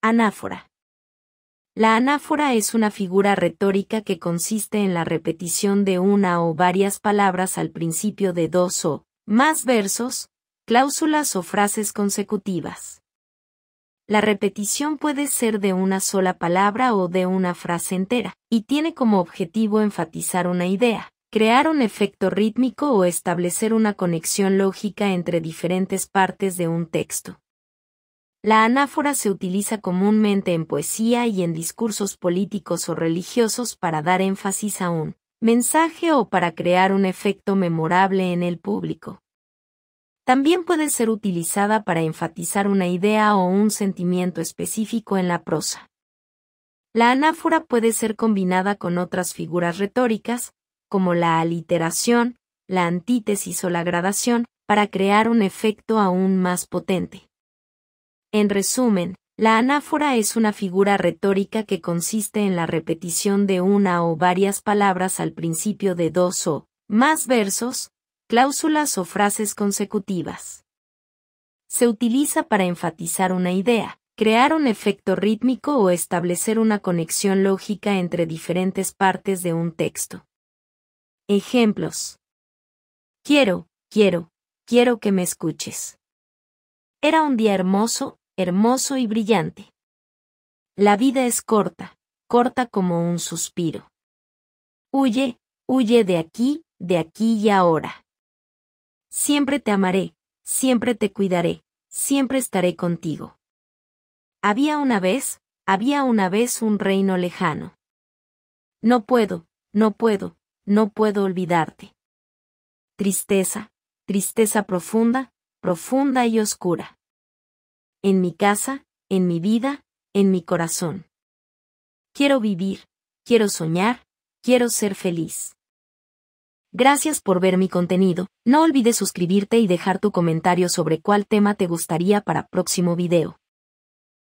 Anáfora. La anáfora es una figura retórica que consiste en la repetición de una o varias palabras al principio de dos o más versos, cláusulas o frases consecutivas. La repetición puede ser de una sola palabra o de una frase entera, y tiene como objetivo enfatizar una idea, crear un efecto rítmico o establecer una conexión lógica entre diferentes partes de un texto. La anáfora se utiliza comúnmente en poesía y en discursos políticos o religiosos para dar énfasis a un mensaje o para crear un efecto memorable en el público. También puede ser utilizada para enfatizar una idea o un sentimiento específico en la prosa. La anáfora puede ser combinada con otras figuras retóricas, como la aliteración, la antítesis o la gradación, para crear un efecto aún más potente. En resumen, la anáfora es una figura retórica que consiste en la repetición de una o varias palabras al principio de dos o más versos, cláusulas o frases consecutivas. Se utiliza para enfatizar una idea, crear un efecto rítmico o establecer una conexión lógica entre diferentes partes de un texto. Ejemplos. Quiero, quiero, quiero que me escuches. Era un día hermoso hermoso y brillante. La vida es corta, corta como un suspiro. Huye, huye de aquí, de aquí y ahora. Siempre te amaré, siempre te cuidaré, siempre estaré contigo. Había una vez, había una vez un reino lejano. No puedo, no puedo, no puedo olvidarte. Tristeza, tristeza profunda, profunda y oscura en mi casa, en mi vida, en mi corazón. Quiero vivir, quiero soñar, quiero ser feliz. Gracias por ver mi contenido, no olvides suscribirte y dejar tu comentario sobre cuál tema te gustaría para próximo video.